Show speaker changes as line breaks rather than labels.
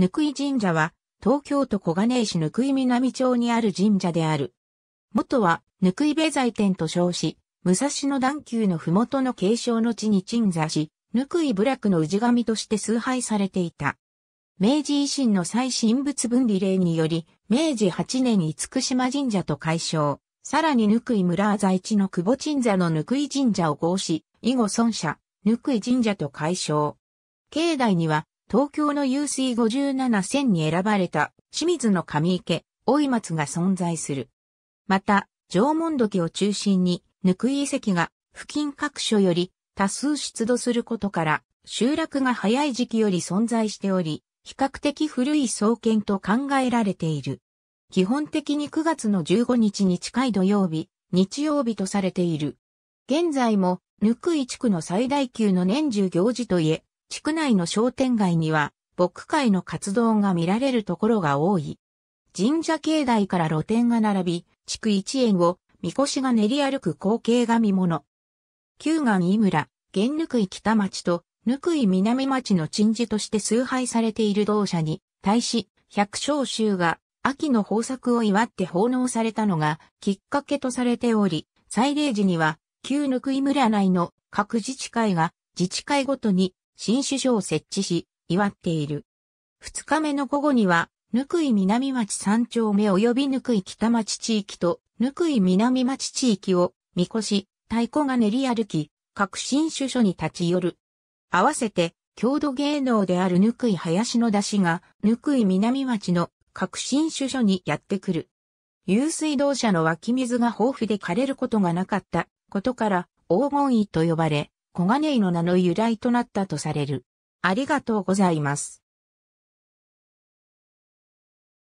ぬ井神社は、東京都小金井市ぬ井南町にある神社である。元は、ぬ井米財天と称し、武蔵野段丘の麓の継承の地に鎮座し、ぬ井部落の氏神として崇拝されていた。明治維新の最新仏分離令により、明治8年に厳島神社と改称、さらにぬ井村在地の久保鎮座のぬ井神社を合し、以後尊者、ぬ井神社と改称。境内には、東京の湧水57線に選ばれた清水の上池、大井松が存在する。また、縄文土器を中心に、ぬくい遺跡が付近各所より多数出土することから、集落が早い時期より存在しており、比較的古い創建と考えられている。基本的に9月の15日に近い土曜日、日曜日とされている。現在も、ぬくい地区の最大級の年中行事といえ、地区内の商店街には、牧会の活動が見られるところが多い。神社境内から露店が並び、地区一円を、みこしが練り歩く光景が見物。旧岩井村、玄ぬくい北町と、ぬくい南町の鎮守として崇拝されている同社に、対し、百姓衆が、秋の豊作を祝って奉納されたのが、きっかけとされており、祭礼時には、旧ぬくい村内の各自治会が、自治会ごとに新首相を設置し、祝っている。二日目の午後には、ぬくい南町三丁目及びぬくい北町地域と、ぬくい南町地域を、みこし、太鼓が練り歩き、各新首所に立ち寄る。合わせて、郷土芸能であるぬくい林の出しが、ぬくい南町の各新首所にやってくる。有水道車の湧き水が豊富で枯れることがなかったことから黄金井と呼ばれ、小金井の名の由来となったとされる。ありがとうございます。